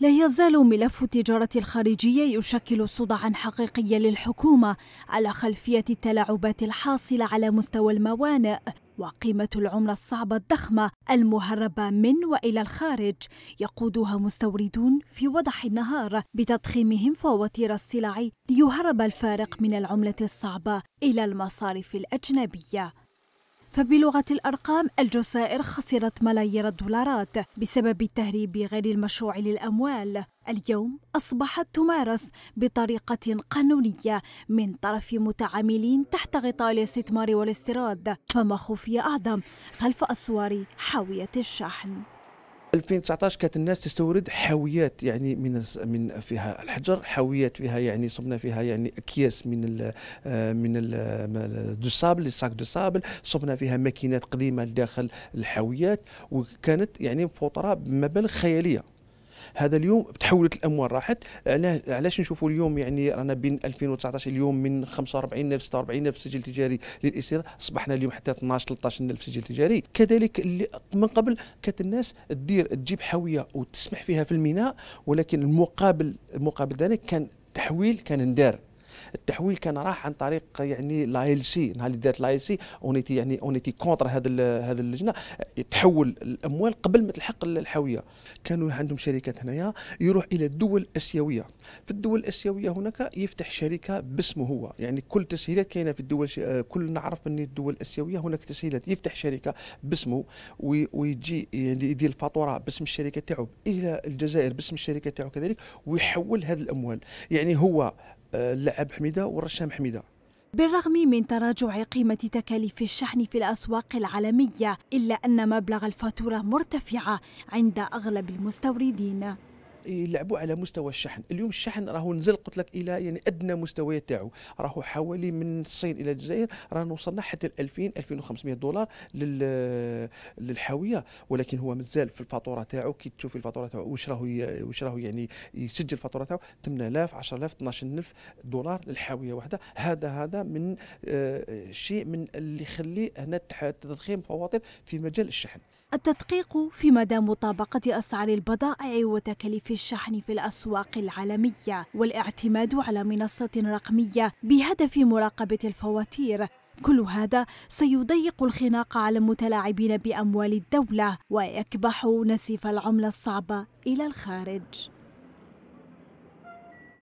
لا يزال ملف التجارة الخارجية يشكل صداعا حقيقيا للحكومة على خلفية التلاعبات الحاصلة على مستوى الموانئ وقيمة العملة الصعبة الضخمة المهربة من وإلى الخارج يقودها مستوردون في وضح النهار بتضخيمهم فواتير السلع ليهرب الفارق من العملة الصعبة إلى المصارف الأجنبية فبلغة الأرقام الجزائر خسرت ملايير الدولارات بسبب التهريب غير المشروع للأموال اليوم أصبحت تمارس بطريقة قانونية من طرف متعاملين تحت غطاء الاستثمار والاستيراد فما خفي أعظم خلف أسوار حاوية الشحن 2019 كانت الناس تستورد حاويات يعني من من فيها الحجر حاويات فيها يعني صبنا فيها يعني اكياس من الـ آه، من ال دو سابل الساك دو سابل صبنا فيها ماكينات قديمه داخل الحاويات وكانت يعني فطره بمبالغ خياليه هذا اليوم تحولت الاموال راحت علاش نشوفوا اليوم يعني رانا بين 2019 اليوم من 45 46 الف سجل تجاري للاستيراد اصبحنا اليوم حتى 12 13 الف سجل تجاري كذلك اللي من قبل كانت الناس تدير تجيب حاويه وتسمح فيها في الميناء ولكن المقابل المقابل ذلك كان تحويل كان ندار التحويل كان راح عن طريق يعني لا ال سي نهار اللي دارت لا ال سي اونيتي يعني اونيتي كونتر هذا هذا اللجنه تحول الاموال قبل ما تلحق الحاويه كانوا عندهم شركات هنايا يروح الى الدول الاسيويه في الدول الاسيويه هناك يفتح شركه باسمه هو يعني كل تسهيلات كاينه في الدول كل نعرف ان الدول الاسيويه هناك تسهيلات يفتح شركه باسمه ويجي يعني يدير الفاتوره باسم الشركه تاعو الى الجزائر باسم الشركه تاعو كذلك ويحول هذه الاموال يعني هو اللعب آه، حميده والرشام حميده بالرغم من تراجع قيمة تكاليف الشحن في الأسواق العالمية إلا أن مبلغ الفاتورة مرتفعة عند أغلب المستوردين يلعبوا على مستوى الشحن اليوم الشحن راهو نزل قلت لك الى يعني ادنى مستويات تاعو راهو حوالي من الصين الى الجزائر رانا وصلنا حتى 2000 2500 دولار للحاويه ولكن هو مازال في الفاتوره تاعو كي تشوف الفاتوره تاعو واش راهو واش راهو يعني يسجل الفاتوره تاعو 8000 10000 12000 دولار للحاويه واحده هذا هذا من آه، شيء من اللي يخلي هنا تضخيم فواطر في مجال الشحن التدقيق في مدى مطابقه اسعار البضائع وتكاليف الشحن في الأسواق العالمية والاعتماد على منصة رقمية بهدف مراقبة الفواتير كل هذا سيضيق الخناق على المتلاعبين بأموال الدولة ويكبح نسيف العملة الصعبة إلى الخارج